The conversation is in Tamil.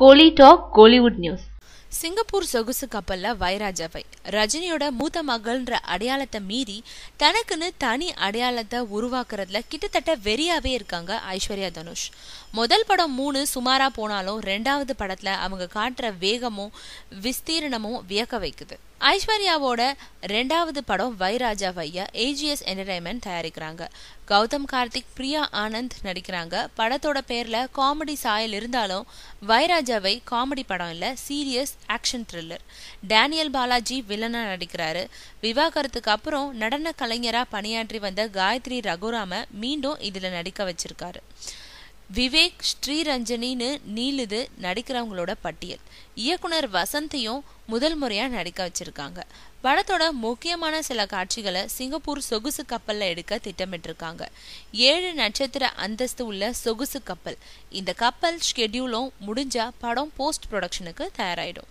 கோலி டாக் கோலிவுட் நியூஸ் சிங்கப்பூர் சொகுசு கப்பல்ல வைராஜவை ரஜினியோட மூத்த மகள்ன்ற அடையாளத்தை மீறி தனக்குன்னு தனி அடையாளத்தை உருவாக்குறதுல கிட்டத்தட்ட வெறியாவே இருக்காங்க ஐஸ்வர்யா தனுஷ் முதல் படம் மூணு சுமாரா போனாலும் ரெண்டாவது படத்துல அவங்க காட்டுற வேகமும் விஸ்தீரணமும் வியக்க வைக்குது ஐஸ்வர்யாவோட ரெண்டாவது படம் வைராஜா வையா ஏஜிஎஸ் என்டர்டைன்மெண்ட் தயாரிக்கிறாங்க கௌதம் கார்த்திக் பிரியா ஆனந்த் நடிக்கிறாங்க படத்தோட பேர்ல காமெடி சாயல் இருந்தாலும் வைராஜாவை காமெடி படம் இல்ல serious action thriller Daniel Balaji வில்லனா நடிக்கிறாரு விவாகரத்துக்கு அப்புறம் நடன கலைஞரா பணியாற்றி வந்த காயத்ரி ரகுராம மீண்டும் இதுல நடிக்க வச்சிருக்காரு விவேக் ஸ்ரீரஞ்சனின்னு நீளுது நடிக்கிறவங்களோட பட்டியல் இயக்குனர் வசந்தையும் முதல் முறையாக நடிக்க வச்சிருக்காங்க படத்தோட முக்கியமான சில காட்சிகளை சிங்கப்பூர் சொகுசு கப்பலில் எடுக்க திட்டமிட்டிருக்காங்க ஏழு நட்சத்திர அந்தஸ்து உள்ள சொகுசு கப்பல் இந்த கப்பல் ஷெட்யூலும் முடிஞ்சா படம் போஸ்ட் ப்ரொடக்ஷனுக்கு தயாராகிடும்